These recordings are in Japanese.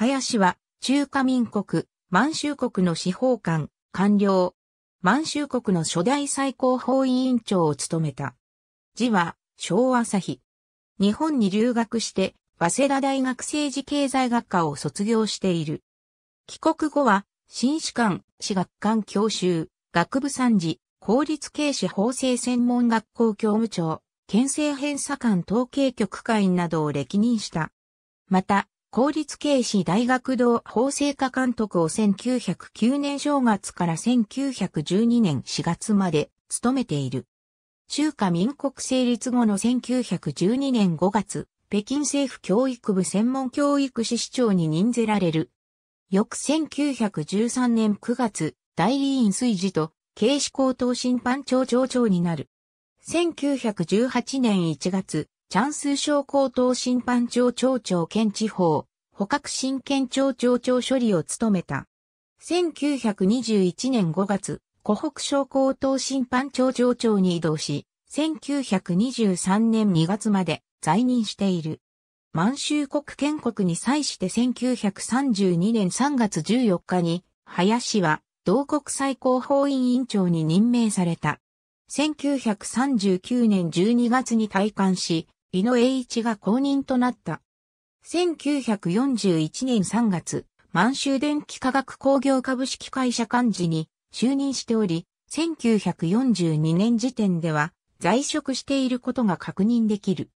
林は中華民国、満州国の司法官、官僚、満州国の初代最高法委員長を務めた。字は昭和朝日。日本に留学して、早稲田大学政治経済学科を卒業している。帰国後は、新士官、私学官教習、学部参事、公立警視法制専門学校教務長、県政偏差官統計局会員などを歴任した。また、公立警視大学堂法制科監督を1909年正月から1912年4月まで務めている。中華民国成立後の1912年5月、北京政府教育部専門教育士市長に任ぜられる。翌1913年9月、代理院水事と、警視高等審判長長長になる。1918年1月、チャンス症高等審判庁庁長県地方、捕獲新県庁庁長処理を務めた。1921年5月、湖北省高等審判庁庁長に移動し、1923年2月まで在任している。満州国建国に際して1932年3月14日に、林は同国最高法院院長に任命された。1939年12月に退官し、井野栄一が公認となった。1941年3月、満州電気化学工業株式会社幹事に就任しており、1942年時点では在職していることが確認できる。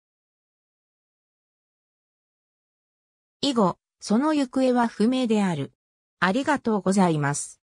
以後、その行方は不明である。ありがとうございます。